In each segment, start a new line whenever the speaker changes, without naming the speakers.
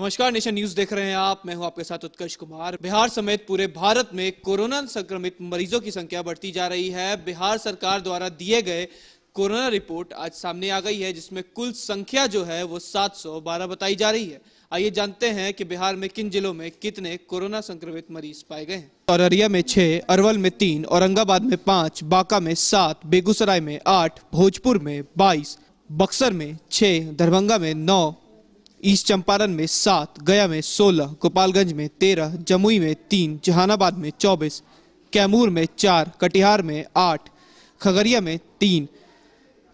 नमस्कार nation news देख रहे हैं आप मैं हूं आपके साथ उत्कर्ष कुमार बिहार समेत पूरे भारत में कोरोना संक्रमित मरीजों की संख्या बढ़ती जा रही है बिहार सरकार द्वारा दिए गए कोरोना रिपोर्ट आज सामने आ गई है जिसमें कुल संख्या जो है वो 712 बताई जा रही है आइए जानते हैं कि बिहार में किन जिलों में कितने कोरोना संक्रमित मरीज पाए गए हैं औररिया में छह अरवल में तीन औरंगाबाद में पांच बांका में सात बेगूसराय में आठ भोजपुर में बाईस बक्सर में छह दरभंगा में नौ ईस्ट चंपारण में सात गया में सोलह गोपालगंज में तेरह जमुई में तीन जहानाबाद में चौबीस कैमूर में चार कटिहार में आठ खगड़िया में तीन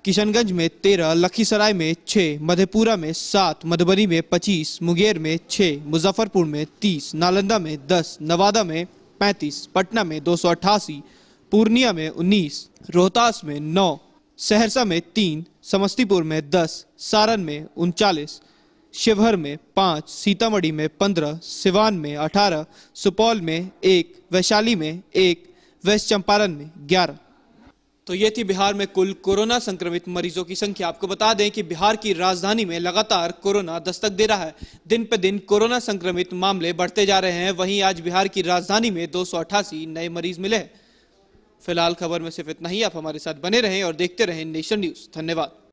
किशनगंज में तेरह लखीसराय में छः मधेपुरा में सात मधुबनी में पच्चीस मुंगेर में छः मुजफ्फरपुर में तीस नालंदा में दस नवादा में पैंतीस पटना में दो सौ अट्ठासी पूर्णिया में उन्नीस रोहतास में नौ सहरसा में तीन समस्तीपुर में दस सारण में उनचालीस शिवहर में पाँच सीतामढ़ी में पंद्रह सिवान में अठारह सुपौल में एक वैशाली में एक वेस्ट चंपारण में ग्यारह तो ये थी बिहार में कुल कोरोना संक्रमित मरीजों की संख्या आपको बता दें कि बिहार की राजधानी में लगातार कोरोना दस्तक दे रहा है दिन पे दिन कोरोना संक्रमित मामले बढ़ते जा रहे हैं वहीं आज बिहार की राजधानी में दो नए मरीज मिले हैं फिलहाल खबर में सिर्फ इतना ही आप हमारे साथ बने रहें और देखते रहें नेशन न्यूज धन्यवाद